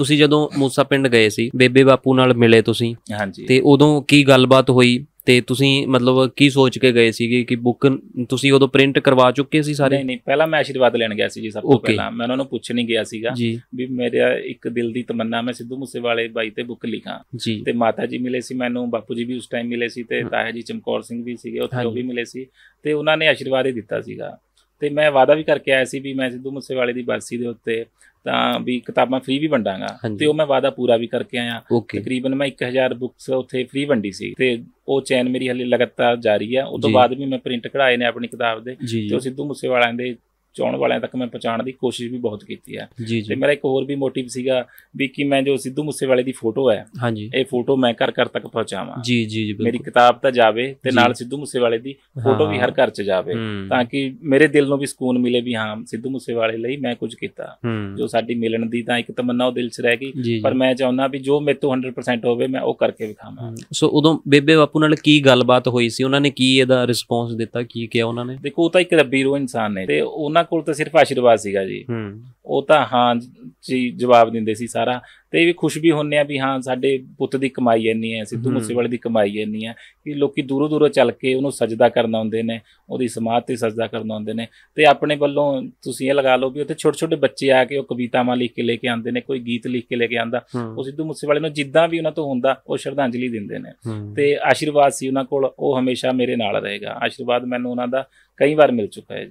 ਤੁਸੀਂ ਜਦੋਂ ਮੂਸਾ ਪਿੰਡ ਗਏ ਸੀ ਬੇਬੇ ਬਾਪੂ ਨਾਲ ਮਿਲੇ ਤੁਸੀਂ ਹਾਂਜੀ ਤੇ ਉਦੋਂ ਕੀ ਗੱਲਬਾਤ ਹੋਈ ਤੇ ਤੁਸੀਂ ਮਤਲਬ ਕੀ ਸੋਚ ਕੇ ਗਏ ਸੀਗੇ ਕਿ ਬੁੱਕ ਤੁਸੀਂ ਉਦੋਂ ਪ੍ਰਿੰਟ ਕਰਵਾ ਚੁੱਕੇ ਸੀ ਸਾਰੇ ਨਹੀਂ ਨਹੀਂ ਪਹਿਲਾਂ ਮੈਂ ਆਸ਼ੀਰਵਾਦ ਲੈਣ ਗਿਆ ਸੀ ਜੀ ਸਭ ਤੋਂ ਪਹਿਲਾਂ ਮੈਂ ਉਹਨਾਂ ਨੂੰ ਪੁੱਛ ਨਹੀਂ ਗਿਆ ਸੀਗਾ ਵੀ ਮੇਰਾ ਇੱਕ ਦਿਲ ਦੀ ਤਮੰਨਾ ਮੈਂ ਸਿੱਧੂ ਮੂਸੇਵਾਲੇ ਬਾਈ ਤੇ ਬੁੱਕ ਲਿਖਾਂ ਤੇ ਮਾਤਾ ਜੀ ਮਿਲੇ ਸੀ ਮੈਨੂੰ ਬਾਪੂ ਜੀ ਵੀ ਉਸ ਟਾਈਮ ਮਿਲੇ ਸੀ ਤੇ ਤਾਇਆ ਜੀ ਚਮਕੌਰ ਸਿੰਘ ਵੀ ਸੀਗੇ ਉੱਥੇ ਉਹ ਵੀ ਮਿਲੇ ਸੀ ਤੇ ਉਹਨਾਂ ਨੇ ਆਸ਼ੀਰਵਾਦ ਹੀ ਦਿੱਤਾ ਸੀਗਾ ਤੇ ਮੈਂ ਵਾਦਾ ਵੀ ਕਰਕੇ ਆਇਆ ਸੀ ਵੀ ਮੈਂ ਸਿੱਧੂ ਮੂਸੇਵਾਲੇ ਦੀ ਬਰਸੀ ਦੇ ਉੱਤੇ ਤਾਂ ਵੀ ਕਿਤਾਬਾਂ ਫ੍ਰੀ ਵੀ ਵੰਡਾਂਗਾ ਤੇ ਉਹ ਮੈਂ ਵਾਦਾ ਪੂਰਾ ਵੀ ਕਰਕੇ ਆਇਆ ਤਕਰੀਬਨ ਮੈਂ 1000 ਬੁੱਕਸ ਉੱਥੇ ਫ੍ਰੀ ਵੰਡੀ ਸੀ ਤੇ ਉਹ ਚੈਨ ਮੇਰੀ ਹਲੇ ਲਗਾਤਾਰ ਜਾਰੀ ਆ ਉਸ ਤੋਂ ਬਾਅਦ ਵੀ ਮੈਂ ਪ੍ਰਿੰਟ ਕਢਾਏ ਨੇ ਆਪਣੀ ਕਿਤਾਬ ਦੇ ਤੇ ਉਹ ਸਿੱਧੂ ਮੂਸੇਵਾਲਾ ਦੇ ਚੌਣ ਵਾਲਿਆਂ ਤੱਕ ਮੈਂ ਪਹੁੰਚਾਉਣ ਦੀ ਕੋਸ਼ਿਸ਼ ਵੀ ਬਹੁਤ ਕੀਤੀ ਆ ਤੇ ਮੇਰਾ ਇੱਕ ਹੋਰ ਵੀ ਮੋਟਿਵ ਸੀਗਾ ਵੀ ਕਿ ਮੈਂ ਜੋ ਸਿੱਧੂ ਮੂਸੇਵਾਲੇ ਦੀ ਫੋਟੋ ਹੈ ਇਹ ਫੋਟੋ ਮੈਂ ਘਰ ਘਰ ਤੱਕ ਪਹੁੰਚਾਵਾਂ ਜੀ ਜੀ ਜੀ ਮੇਰੀ ਕਿਤਾਬ ਤਾਂ ਜਾਵੇ ਤੇ ਨਾਲ ਸਿੱਧੂ ਮੂਸੇਵਾਲੇ ਦੀ ਫੋਟੋ ਵੀ ਹਰ ਘਰ 'ਚ ਜਾਵੇ ਤਾਂ ਕਿ ਮੇਰੇ ਦਿਲ ਨੂੰ ਵੀ ਸਕੂਨ ਮਿਲੇ ਵੀ ਹਾਂ ਸਿੱਧੂ ਮੂਸੇਵਾਲੇ ਲਈ ਮੈਂ ਕੁਝ ਕੀਤਾ ਜੋ ਸਾਡੀ ਮਿਲਣ ਦੀ ਤਾਂ ਇੱਕ ਤਮੰਨਾ ਉਹ ਦਿਲ 'ਚ ਰਹਿ ਗਈ ਪਰ ਮੈਂ ਚਾਹੁੰਦਾ ਵੀ ਜੋ ਮੇਰੇ ਤੋਂ 100% ਹੋਵੇ ਮੈਂ ਉਹ ਕਰਕੇ ਵਿਖਾਵਾਂ ਸੋ ਉਦੋਂ ਬੇਬੇ ਬਾਪੂ ਨਾਲ ਕੀ ਗੱਲਬਾਤ ਹੋਈ ਸੀ ਉਹਨਾਂ ਨੇ ਕੀ ਇਹਦਾ ਰਿਸਪੌਂਸ ਦਿੱਤਾ ਕੀ ਕਿਹਾ ਉਹਨਾਂ ਨੇ ਦੇਖੋ ਉਹ ਤਾਂ ਇੱਕ ਰੱਬੀ ਰੋ ਇਨਸਾਨ ਨੇ ਤੇ ਉਹਨਾਂ ਕੋਲ ਤਾਂ ਸਿਰਫ ਆਸ਼ੀਰਵਾਦ ਸੀਗਾ ਜੀ ਉਹ ਤਾਂ ਹਾਂ ਜੀ ਜਵਾਬ ਦਿੰਦੇ ਸੀ ਸਾਰਾ ਤੇ ਵੀ ਖੁਸ਼ ਵੀ ਹੁੰਨੇ ਆ ਵੀ ਹਾਂ ਸਾਡੇ ਪੁੱਤ ਦੀ ਕਮਾਈ ਇੰਨੀ ਐ ਸਿੱਧੂ ਮੂਸੇਵਾਲੇ ਦੀ ਕਮਾਈ ਇੰਨੀ ਐ ਕਿ ਲੋਕੀ ਦੂਰੋਂ ਦੂਰੋਂ ਚੱਲ ਕੇ ਉਹਨੂੰ ਸਜਦਾ ਕਰਨ ਆਉਂਦੇ ਨੇ ਉਹਦੀ ਸਮਾਧ ਤੇ ਸਜਦਾ ਕਰਨ ਆਉਂਦੇ ਨੇ ਤੇ ਆਪਣੇ ਵੱਲੋਂ ਤੁਸੀਂ ਇਹ ਲਗਾ ਲਓ ਵੀ ਉੱਥੇ ਛੋਟੇ ਛੋਟੇ ਬੱਚੇ ਆ ਕੇ ਉਹ ਕਵਿਤਾਵਾਂ ਲਿਖ ਕੇ ਲੈ ਕੇ ਆਉਂਦੇ ਨੇ ਕੋਈ ਗੀਤ ਲਿਖ ਕੇ ਲੈ ਕੇ ਆਂਦਾ ਉਹ ਸਿੱਧੂ ਮੂਸੇਵਾਲੇ ਨੂੰ ਜਿੱਦਾਂ ਵੀ ਉਹਨਾਂ ਤੋਂ ਹੁੰਦਾ ਉਹ ਸ਼ਰਧਾਂਜਲੀ ਦਿੰਦੇ ਨੇ ਤੇ ਆਸ਼ੀਰਵਾਦ ਸੀ ਉਹਨਾਂ ਕੋਲ ਉਹ ਹਮੇਸ਼ਾ ਮੇਰੇ ਨਾਲ ਰਹੇਗਾ ਆਸ਼ੀਰਵਾਦ ਮੈਨੂੰ ਉਹਨਾਂ ਦਾ ਕਈ ਵਾਰ ਮਿਲ ਚੁੱਕਾ ਹੈ